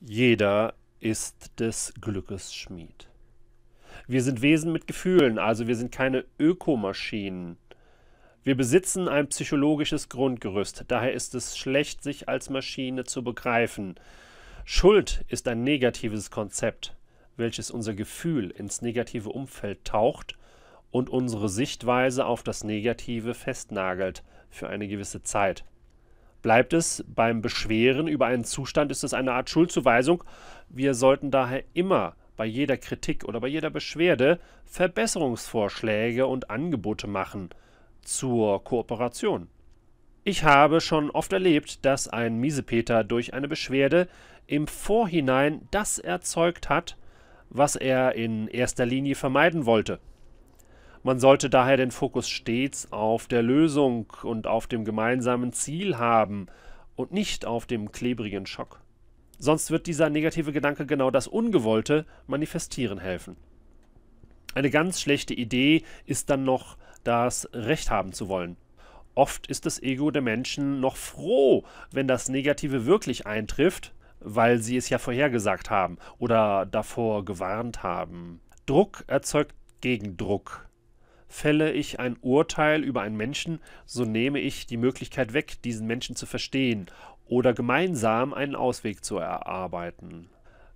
Jeder ist des Glückes Schmied. Wir sind Wesen mit Gefühlen, also wir sind keine Ökomaschinen. Wir besitzen ein psychologisches Grundgerüst, daher ist es schlecht, sich als Maschine zu begreifen. Schuld ist ein negatives Konzept, welches unser Gefühl ins negative Umfeld taucht und unsere Sichtweise auf das Negative festnagelt für eine gewisse Zeit bleibt es beim Beschweren über einen Zustand, ist es eine Art Schuldzuweisung. Wir sollten daher immer bei jeder Kritik oder bei jeder Beschwerde Verbesserungsvorschläge und Angebote machen zur Kooperation. Ich habe schon oft erlebt, dass ein Miesepeter durch eine Beschwerde im Vorhinein das erzeugt hat, was er in erster Linie vermeiden wollte. Man sollte daher den Fokus stets auf der Lösung und auf dem gemeinsamen Ziel haben und nicht auf dem klebrigen Schock. Sonst wird dieser negative Gedanke genau das Ungewollte manifestieren helfen. Eine ganz schlechte Idee ist dann noch, das Recht haben zu wollen. Oft ist das Ego der Menschen noch froh, wenn das Negative wirklich eintrifft, weil sie es ja vorhergesagt haben oder davor gewarnt haben. Druck erzeugt Gegendruck fälle ich ein Urteil über einen Menschen, so nehme ich die Möglichkeit weg, diesen Menschen zu verstehen oder gemeinsam einen Ausweg zu erarbeiten.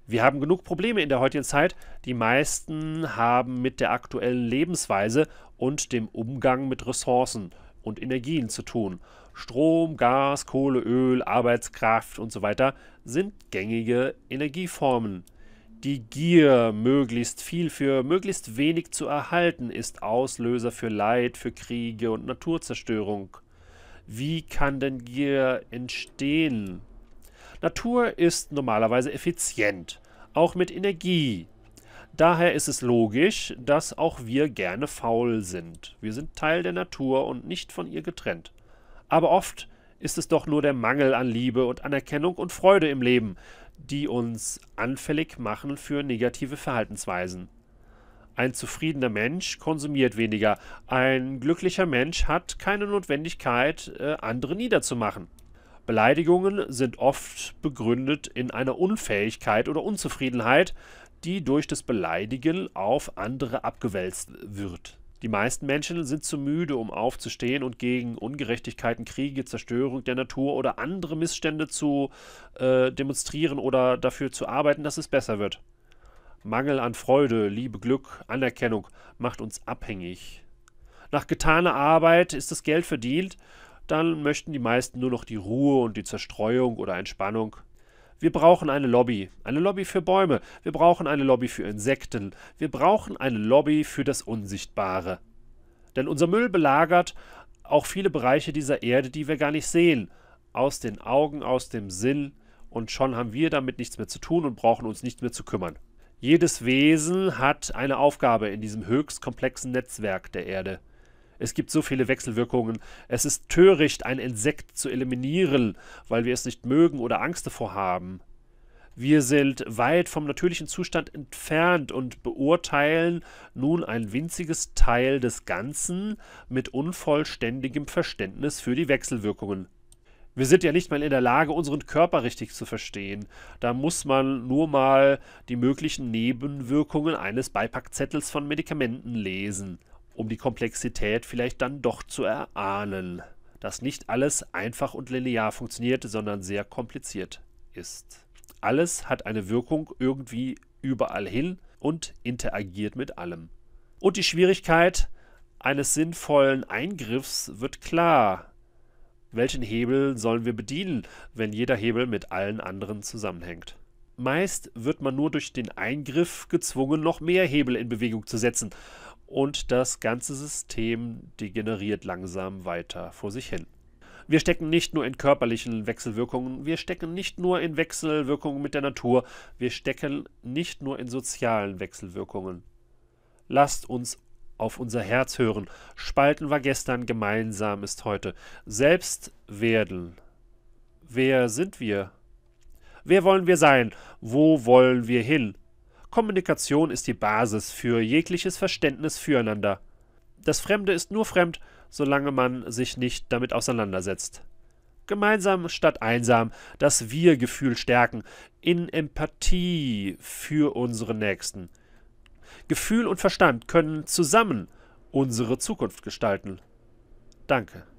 Wir haben genug Probleme in der heutigen Zeit. Die meisten haben mit der aktuellen Lebensweise und dem Umgang mit Ressourcen und Energien zu tun. Strom, Gas, Kohle, Öl, Arbeitskraft und so weiter sind gängige Energieformen. Die Gier, möglichst viel für möglichst wenig zu erhalten, ist Auslöser für Leid, für Kriege und Naturzerstörung. Wie kann denn Gier entstehen? Natur ist normalerweise effizient, auch mit Energie. Daher ist es logisch, dass auch wir gerne faul sind. Wir sind Teil der Natur und nicht von ihr getrennt. Aber oft ist es doch nur der Mangel an Liebe und Anerkennung und Freude im Leben, die uns anfällig machen für negative Verhaltensweisen. Ein zufriedener Mensch konsumiert weniger. Ein glücklicher Mensch hat keine Notwendigkeit, äh, andere niederzumachen. Beleidigungen sind oft begründet in einer Unfähigkeit oder Unzufriedenheit, die durch das Beleidigen auf andere abgewälzt wird. Die meisten Menschen sind zu müde, um aufzustehen und gegen Ungerechtigkeiten, Kriege, Zerstörung der Natur oder andere Missstände zu äh, demonstrieren oder dafür zu arbeiten, dass es besser wird. Mangel an Freude, Liebe, Glück, Anerkennung macht uns abhängig. Nach getaner Arbeit ist das Geld verdient, dann möchten die meisten nur noch die Ruhe und die Zerstreuung oder Entspannung wir brauchen eine Lobby. Eine Lobby für Bäume. Wir brauchen eine Lobby für Insekten. Wir brauchen eine Lobby für das Unsichtbare. Denn unser Müll belagert auch viele Bereiche dieser Erde, die wir gar nicht sehen. Aus den Augen, aus dem Sinn. Und schon haben wir damit nichts mehr zu tun und brauchen uns nicht mehr zu kümmern. Jedes Wesen hat eine Aufgabe in diesem höchst komplexen Netzwerk der Erde. Es gibt so viele Wechselwirkungen. Es ist töricht, ein Insekt zu eliminieren, weil wir es nicht mögen oder Angst davor haben. Wir sind weit vom natürlichen Zustand entfernt und beurteilen nun ein winziges Teil des Ganzen mit unvollständigem Verständnis für die Wechselwirkungen. Wir sind ja nicht mal in der Lage, unseren Körper richtig zu verstehen. Da muss man nur mal die möglichen Nebenwirkungen eines Beipackzettels von Medikamenten lesen um die Komplexität vielleicht dann doch zu erahnen, dass nicht alles einfach und linear funktioniert, sondern sehr kompliziert ist. Alles hat eine Wirkung irgendwie überall hin und interagiert mit allem. Und die Schwierigkeit eines sinnvollen Eingriffs wird klar. Welchen Hebel sollen wir bedienen, wenn jeder Hebel mit allen anderen zusammenhängt? Meist wird man nur durch den Eingriff gezwungen, noch mehr Hebel in Bewegung zu setzen und das ganze System degeneriert langsam weiter vor sich hin. Wir stecken nicht nur in körperlichen Wechselwirkungen, wir stecken nicht nur in Wechselwirkungen mit der Natur, wir stecken nicht nur in sozialen Wechselwirkungen. Lasst uns auf unser Herz hören. Spalten war gestern, gemeinsam ist heute. Selbst werden. Wer sind wir? Wer wollen wir sein? Wo wollen wir hin? Kommunikation ist die Basis für jegliches Verständnis füreinander. Das Fremde ist nur fremd, solange man sich nicht damit auseinandersetzt. Gemeinsam statt einsam, das Wir-Gefühl stärken, in Empathie für unsere Nächsten. Gefühl und Verstand können zusammen unsere Zukunft gestalten. Danke.